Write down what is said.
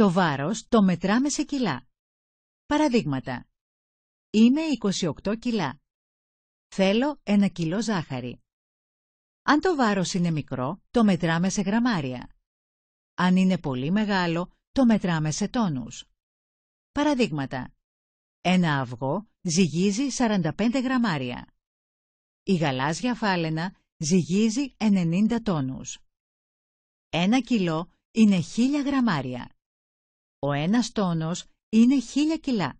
Το βάρος το μετράμε σε κιλά. Παραδείγματα. Είμαι 28 κιλά. Θέλω ένα κιλό ζάχαρη. Αν το βάρος είναι μικρό, το μετράμε σε γραμμάρια. Αν είναι πολύ μεγάλο, το μετράμε σε τόνους. Παραδείγματα. Ένα αυγό ζυγίζει 45 γραμμάρια. Η γαλάζια φάλαινα ζυγίζει 90 τόνους. Ένα κιλό είναι 1000 γραμμάρια. Ο ένας τόνος είναι χίλια κιλά.